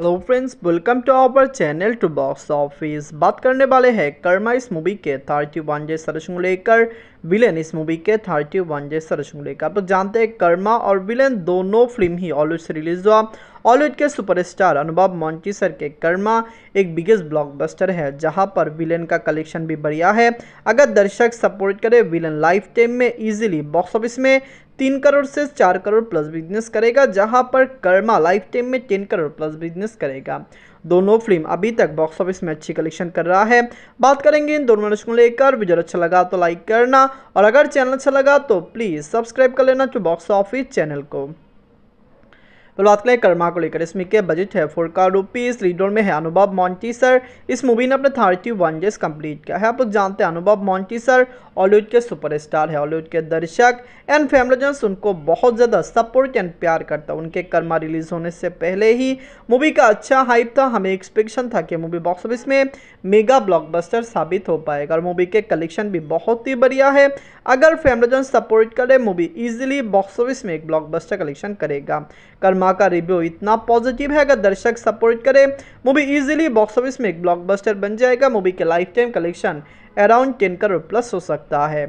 hello friends welcome to our channel to box office बात करने वाले हैं कर्मा इस मूवी के थर्टी वन जे सरसों लेकर विलेन इस मूवी के थर्टी वन जे सरसों लेकर तो जानते हैं कर्मा और विलेन दोनों फिल्म ही हॉलीवुड से रिलीज हुआ ऑलिड के सुपरस्टार अनुभव मॉन्टी सर के कर्मा एक बिगेस्ट ब्लॉकबस्टर है जहां पर विलेन का कलेक्शन भी बढ़िया है अगर दर्शक सपोर्ट करे विलेन लाइफ टाइम में इजीली बॉक्स ऑफिस में तीन करोड़ से चार करोड़ प्लस बिजनेस करेगा जहां पर कर्मा लाइफ टाइम में तीन करोड़ प्लस बिजनेस करेगा दोनों फिल्म अभी तक बॉक्स ऑफिस में अच्छी कलेक्शन कर रहा है बात करेंगे इन दोनों को लेकर वीडियो अच्छा लगा तो लाइक करना और अगर चैनल अच्छा लगा तो प्लीज़ सब्सक्राइब कर लेना टू बॉक्स ऑफिस चैनल को तो बात करें कर्मा को लेकर इसमें के बजट है फोर का रुपीज़ लीड में है अनुभव मॉन्टी सर इस मूवी ने अपने थर्टी वन डेज कंप्लीट किया है आप लोग जानते हैं अनुभव मॉन्टी सर हॉलीवुड के सुपरस्टार है हॉलीवुड के दर्शक एंड फैमिलीजन्स उनको बहुत ज़्यादा सपोर्ट एंड प्यार करता उनके कर्मा रिलीज होने से पहले ही मूवी का अच्छा हाइप था हमें एक्सपेक्शन था कि मूवी बॉक्स ऑफिस में मेगा ब्लॉकबस्टर साबित हो पाएगा और मूवी के कलेक्शन भी बहुत ही बढ़िया है अगर जन सपोर्ट करे मूवी इजिली बॉक्स ऑफिस में एक ब्लॉकबस्टर कलेक्शन करेगा कर्मा सिनेमा का रिव्यू इतना पॉजिटिव है अगर दर्शक सपोर्ट करें मूवी इजीली बॉक्स ऑफिस में एक ब्लॉकबस्टर बन जाएगा मूवी के lifetime collection around ten crore plus हो सकता है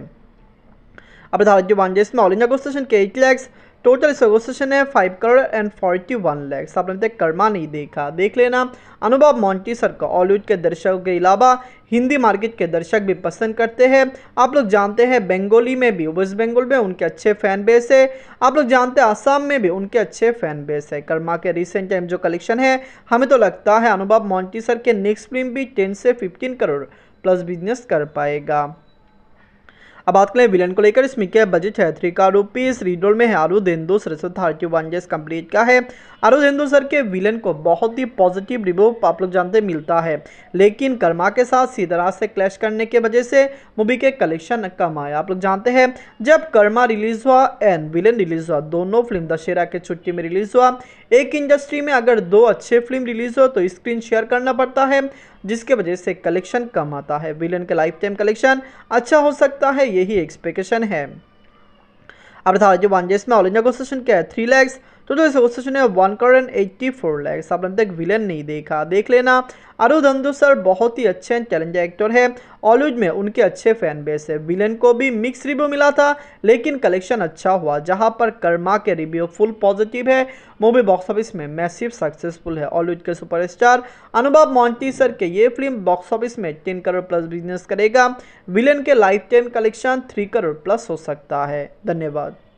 अब भारत जो वांजेस ऑल इंडिया को के एट लैक्स टोटल इसका क्वेश्चन है five crore and forty one lakhs आपने तक कर्मा नहीं देखा देख लेना अनुभव मॉन्टी सर को हॉलीवुड के दर्शकों के अलावा हिंदी मार्केट के दर्शक भी पसंद करते हैं आप लोग जानते हैं बंगाली में भी वेस्ट बंगाल में उनके अच्छे फैन बेस है आप लोग जानते हैं आसाम में भी उनके अच्छे फैन बेस है कर्मा के रिसेंट टाइम जो कलेक्शन है हमें तो लगता है अनुभव मॉन्टी सर के नेक्स्ट फिल्म भी टेन से फिफ्टीन करोड़ प्लस बिजनेस कर पाएगा अब बात करें विलन को लेकर इसमें क्या बजट है थ्री का रुपीस रीडोल में है आरुदेंदो सरस्वत थर्टी वन जेस कंप्लीट का है आरुदेंदो सर के विलन को बहुत ही पॉजिटिव रिव्यू आप लोग जानते मिलता है लेकिन कर्मा के साथ सीधराज से क्लैश करने के वजह से मूवी के कलेक्शन कम आया आप लोग जानते हैं जब कर्मा रिलीज हुआ एंड विलन रिलीज हुआ दोनों फिल्म दशहरा के छुट्टी में रिलीज हुआ एक इंडस्ट्री में अगर दो अच्छे फिल्म रिलीज हो तो स्क्रीन शेयर करना पड़ता है जिसके वजह से कलेक्शन कम आता है विलन का लाइफ टाइम कलेक्शन अच्छा हो सकता है यही एक्सपेक्टेशन है अब था जो वन में ऑल इंडिया क्वेश्चन क्या है थ्री लैक्स तो जो तो क्वेश्चन है one crore eighty four lakhs आपने तक विलन नहीं देखा देख लेना अरुधंधु सर बहुत ही अच्छे एंड चैलेंज एक्टर है ऑलिवुड में उनके अच्छे फैन बेस है विलेन को भी मिक्स रिव्यू मिला था लेकिन कलेक्शन अच्छा हुआ जहां पर कर्मा के रिव्यू फुल पॉजिटिव है मूवी बॉक्स ऑफिस में मैसिव सक्सेसफुल है ऑलिवुड के सुपरस्टार अनुभव मोन्टी सर के ये फिल्म बॉक्स ऑफिस में टेन करोड़ प्लस बिजनेस करेगा विलन के lifetime collection three crore plus हो सकता है धन्यवाद